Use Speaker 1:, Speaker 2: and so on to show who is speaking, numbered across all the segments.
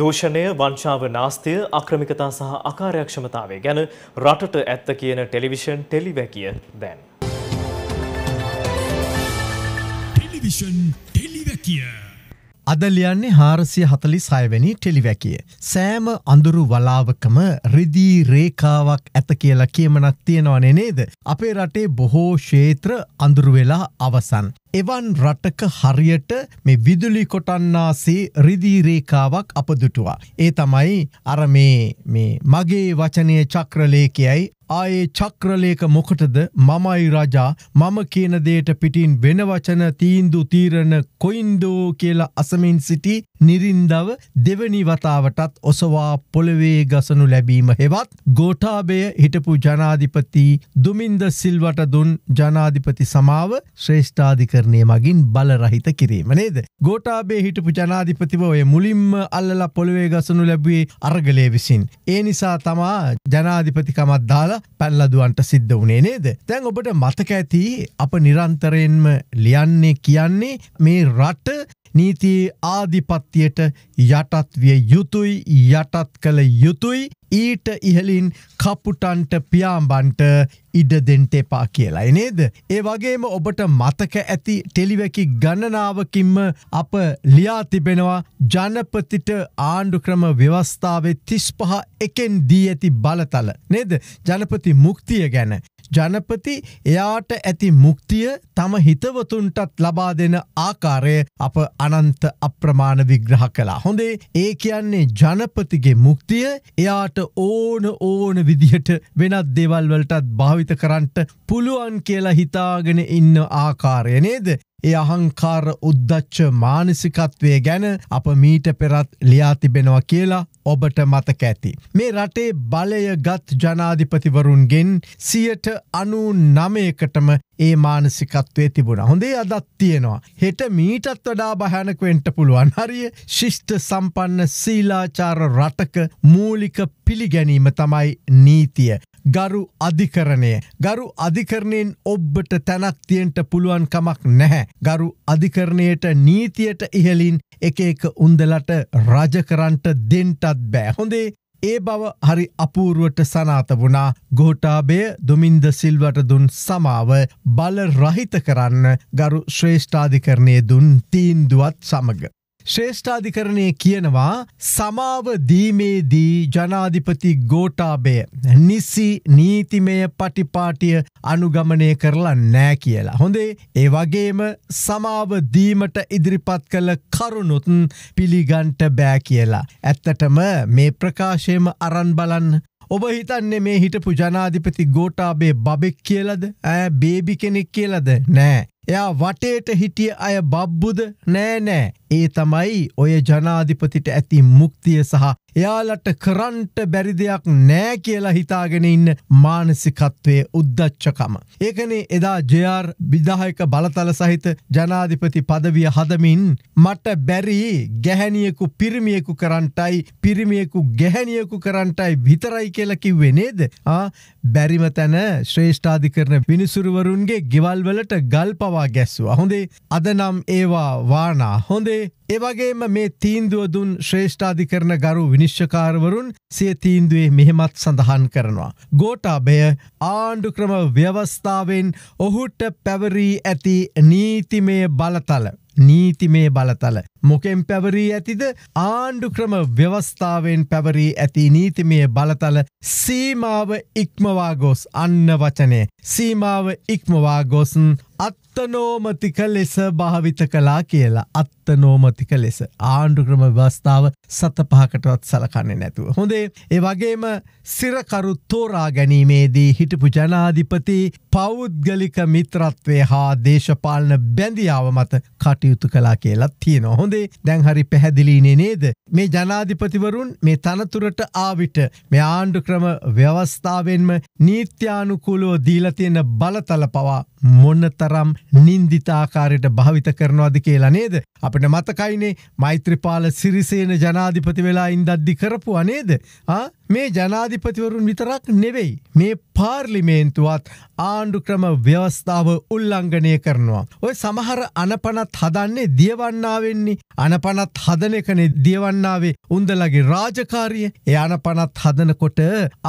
Speaker 1: දූෂණය වංචාව නාස්තිය අක්‍රමිකතා සහ අකාර්යක්ෂමතාවේ ගැන රටට ඇත්ත කියන ටෙලිවිෂන් ටෙලිවැකිය දැන්. අද ලියන්නේ හාරසිය හතලි සයවැනි ටෙලිවැකිය. සෑම අඳුරු වලාවකම රිදී රේකාවක් ඇත කියලා කියමනක් තියෙනවනේ නේද. අපේ රටේ බොහෝ ශේත්‍ර අඳුරුවෙලා අවසන්. එවන් රටක හරියට මේ විදුලි කොටන්නාසේ රිදිීරේකාවක් අපදුටවා. ඒ තමයි අර මේ මගේ වචනය චක්‍රලේකයයි ආයේ චක්‍රලේක මොකටද මමයි රජා මම කියනදේට පිටින් වෙන වචන තීන්දු තීරණ කොයින්දෝ කියලා අසමින් සිටි නිරින්දව දෙවනි වතාවටත් ඔසවා පොළවේ ගසනු ලැබීම හෙවත් ගෝඨාභය හිටපු ජනාධිපති දුමින්ද සිල්වට දුන් ජනාධිපති සමාව ශ්‍රේෂ්ඨාධිකරණය මගින් බලරහිත කිරීම නේද. ගෝටාබේ හිටපු ජනාධිපතිව ඔය මුලින්ම අල්ලලා පොළවේ ගසනු ලැබුවේ අරගලය විසින්. ඒ නිසා තමා ජනාධිපතිකමත් දාලා පැල්ලදුවන්ට සිද්ධ වනේ නේද. තැන් ඔබට මතක ඇති අප නිරන්තරයෙන්ම ලියන්නේ කියන්නේ මේ රට නීති ආධිපත්ති ශක්තියට යටත් විය යුතුයි යටත් කළ යුතුයි ඊට ඉහලින් කපුටන්ට පියාම්බන්ට ඉඩදෙන්ට එපා කියලයි නේද. ඒ වගේම ඔබට මතක ඇති ටෙලිවැකි ගණනාවකින්ම අප ලියාතිබෙනවා ජනපතිට ආණ්ඩු ක්‍රම ව්‍යවස්ථාවේ තිස්පහ එකෙන් දී ඇති බලතල. නේද ජනපති මුක්තිය ගැන ජනපති එයාට ඇති මුක්තිය තම හිතවතුන්ටත් ලබා දෙන ආකාරය අප අනන්ත අප්‍රමාණ විග්‍රහ කලා. හොඳේ ඒ කියන්නේ ජනපතිගේ මුක්තිය එයාට ඕන ඕන විදිහට වෙනත් දෙවල්වලටත් භාවිත කරන්නට පුළුවන් කියලා හිතාගෙන ඉන්න ආකාරය නේද. ඒ අහංකාර උද්දච්ච මානසිකත්වය ගැන අප මීට පෙරත් ලියා තිබෙනවා කියලා ඔබට මතක ඇති. මේ රටේ බලය ගත් ජනාධිපතිවරුන්ගෙන් සියට අනු නමයකටම ඒ මානසිකත්වය තිබුණ හොඳේ අදත් තියෙනවා. හෙට මීටත් වඩා භයනකවෙන්ට පුළුවන් හරිය ශිෂ්ට සම්පන්න සීලාචාර රටක මූලික පිළිගැනීම තමයි නීතිය. ගරු අධිකරණය. ගරු අධිකරණයෙන් ඔබ්බට තැනක් තියෙන්ට පුළුවන් කමක් නැහැ. ගරු අධිකරණයට නීතියට ඉහලින් එක එක උන්දලට රජකරන්ට දෙන්ටත් බෑ. හොඳේ ඒ බව හරි අපූරුවට සනාත වුණා ගෝටාබය දුමින්ද සිල්වට දුන් සමාව බල රහිත කරන්න ගරු ශ්‍රේෂ්ඨාධිකරණය දුන් තීන්දුවත් සමඟ. ශ්‍රේෂ්ඨාධිකරණය කියනවා සමාව දීමේදී ජනාධිපති ගෝටාබය නිසි නීතිමය පටිපාටිය අනුගමනය කරලා නෑ කියලා. හොඳේ ඒ වගේම සමාව දීමට ඉදිරිපත් කළ කරුණුතුන් පිළිගන්ට බෑ කියලා. ඇත්තටම මේ ප්‍රකාශයම අරන් බලන්න ඔබ හිතන්නේ මේ හිටපු ජනාධිපති ගෝටාබේ බබෙක් කියලද ඇ බේබි කෙනෙක් කියලද නෑ. එයා වටේට හිටිය අය බබ්බුද නෑනෑ. ඒ තමයි ඔය ජනාධිපතිට ඇති මුක්තිය සහ එයාලට කරන්ට බැරි දෙයක් නෑ කියලා හිතාගෙන ඉන්න මානසිකත්වය උද්දච්චකම. ඒකනේ එදා ජයාර් විදාහයක බලතල සහිත ජනාධිපති පදවිය හදමින් මට බැරි ගැහැනියකු පිරිමියෙකු කරන්ටයි පිරිමියෙකු ගැහැනියකු කරන්ටයි විතරයි කියලකි වෙනේද බැරිම තැන ශ්‍රේෂ්ඨාධිකරන පිනිසුරුවරුන්ගේ ගෙවල්වලට ගල් පවා ගැස්සු. හොඳේ අදනම් ඒවා වානා හොඳේ කළේ ඒවගේම මේ තීන්දුව දුන් ශ්‍රේෂ්ඨාධිකරන ගරු විනිශ්ෂකාරවරුන් සිය තීන්දුවේ මෙහෙමත් සඳහන් කරනවා. ගෝටාබය ආණ්ඩුක්‍රම ව්‍යවස්ථාවෙන් ඔහුට පැවරී ඇති නීතිමය බලතල. නීතිමේ බලතල. මොකෙන් පැවරී ඇතිද ආණ්ඩුක්‍රම ව්‍යවස්ථාවෙන් පැවරී ඇති නීතිමය බලතල සීමාව ඉක්මවා ගොස් අන්න වචනය. සීමාව ඉක්මවා ගොසන් අත්තනෝමතික ලෙස භාවිත කලා කියලා අත්තනෝමතික ලෙස ආණ්ඩුක්‍රම ව්‍යවස්ථාව සත පහකටවත් සලකන්නේ නැතුව. හොඳේ ඒ වගේම සිරකරු තෝරා ගැනීමේදී හිටපු ජනාධිපති පෞද්ගලික මිත්‍රත්වය හා දේශපාලන බැඳියාව මත කටි කටයුතු කලා කියලත් තියෙන හොඳේ දැන් හරි පැහැදිලීනේ නේද. මේ ජනාධිපතිවරුන් මේ තනතුරට ආවිට මේ ආණ්ඩු ක්‍රම ව්‍යවස්ථාවෙන්ම නීත්‍යානුකූලෝ දීලතියෙන බලතල පවා මොන්න තරම් නින්දිතාකාරයට භාවිත කරනවාද කියලා නේද. අපට මතකයිනේ මෛත්‍රපාල සිරිසේන ජනාධිපති වෙලා ඉන්දද්දි කරපු අනේද. මේ ජනාධිපතිවරුන් විතරක් නෙවෙයි. මේ පාර්ලිමේන්තුවත් ආණ්ඩු ක්‍රම ව්‍යවස්ථාව උල්ලංගනය කරනවා. ඔය සමහර අනපනත් හද හදන්නේ දියවන්නාවෙන්නේ අනපනත් හදන එකනේ දියවන්නාවේ උන්දලගේ රාජකාරිය ඒ අනපනත් හදනකොට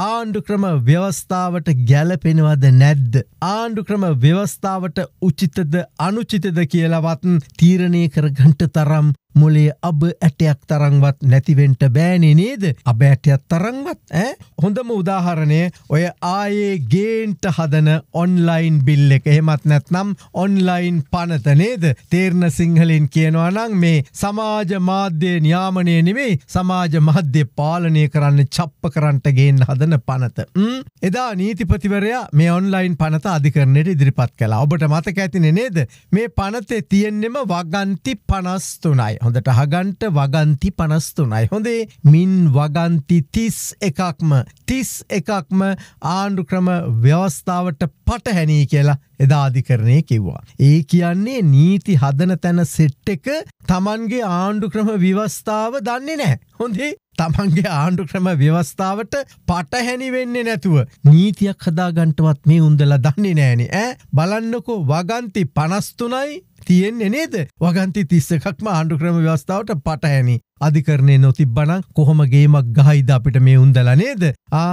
Speaker 1: ආණ්ඩු ක්‍රම ව්‍යවස්ථාවට ගැලපෙනවද නැද්ද ආණ්ඩු ක්‍රම ව්‍යවස්ථාවට උචිතද අනුචිතද කියලවත් තීරණය කරගන්ට තරම් මොලේ අබ ඇටයක් තරංවත් නැතිවෙන්ට බෑනේ නේද අබ ඇටයක් තරංවත් ඇ හොඳම උදාහරණය ඔය ආයේ ගේන්ට හදන ඔන්ලයින් බිල්ල එක එහෙමත් නැත්නම් ඔන්ලයින් පනත නේද තේරණ සිංහලින් කියනවා නං මේ සමාජ මාධ්‍ය න්‍යාමනය නෙමේ සමාජ මධ්‍ය පාලනය කරන්න චප්ප කරන්ට ගේෙන් හදන පනත එදා නීතිපතිවරයා මේ ඔන්ලයින් පනත අධිකරණයට ඉදිරිපත් කලා ඔබට මතක ඇතින නේද මේ පනතේ තියෙන්නෙම වගන්ති පනස්තුනයි හොඳට අහගන්ට වගන්ති පනස්තුනයි. හොඳේ මින් වගන්ති තිස් එකක්ම තිස් එකක්ම ආණ්ඩු ක්‍රම ව්‍යවස්ථාවට පටහැනී කියලා එදාධිකරණය කිව්වා. ඒ කියන්නේ නීති හදන තැන සෙට් එක තමන්ගේ ආණ්ඩු ක්‍රම ව්‍යවස්ථාව දන්නේ නෑ. හොඳේ තමන්ගේ ආණ්ඩු ක්‍රම ව්‍යවස්ථාවට පටහැනි වෙන්නේ නැතුව. නීතියක් හදාගන්ටවත් මේ උන්දල දන්නේ නෑනි ඇ බලන්නකෝ වගන්ති පනස්තුනයි තියෙන්නේ නේද වගන්ති තිස්ස එකක්ම ආණ්ඩුක්‍රම ව්‍යවස්ථාවට පටහැනි අධිකරණය නොතිබ්බනං කොහොම ගේමක් ගහයිද අපිට මේ උන්දල නේද ආ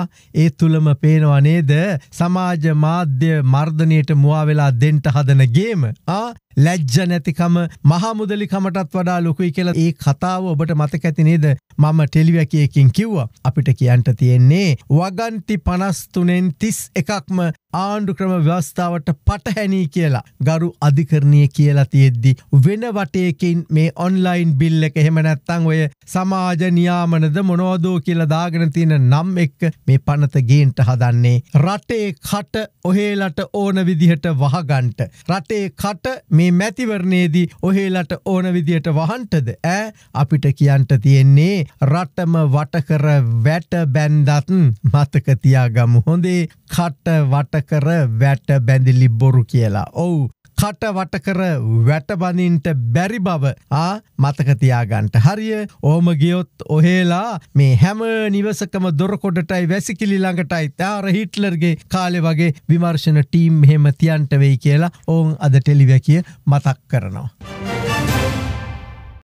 Speaker 1: ඒ තුළම පේනවා නේද සමාජ මාධ්‍ය මර්ධනයට මුවවෙලා දෙන්ට හදන ගේම ආ ලැජ්ජ නැතිකම මහමුදලිකමටත් වඩා ලොකුයි කියලා ඒ කතාව ඔබට මතක ඇති නේද මම ටෙලිවැකියකින් කිව්වා අපිට කියන්ට තියෙන්නේ වගන්ති පනස්තුනෙන් තිස් එකක්ම ආණ්ඩු ක්‍රම ව්‍යවස්ථාවට පටහැනී කියලා ගරු අධිකරණය කියලා තියෙද්දි වෙන වටයකින් මේ ඔන්ලයින් බිල්ල එක එහෙම නැත්තං ඔය ඔය සමාජ නියාමනද මොනවදෝ කියලා දාගෙන තියෙන නම් එක්ක මේ පනත ගේන්ට හදන්නේ රටේ කට ඔහෙලට ඕන විදිහට වහගන්ට රටේ කට මේ මැතිවරණයේදී ඔහෙලට ඕන විදිහට වහන්ටද ඈ අපිට කියන්ට තියෙන්නේ රටම වටකර වැට බැන්දත් මතක තියාගමු හොඳේ කට වටකර වැට බැඳිලි බොරු කියලා ඔවු කටවටකර වැටබනින්ට බැරි බව ආ මතකතියාගන්ට හරිය ඕම ගියොත් ඔහේලා මේ හැම නිවසකම දොරකොඩටයි වැසිකිලි ළඟටයි තාර හිට්ලර්ගේ කාලෙ වගේ විමර්ශණ ටීම් හෙම තියන්ට වෙයි කියලා ඔවුන් අද ටෙලිවැකිය මතක් කරනවා.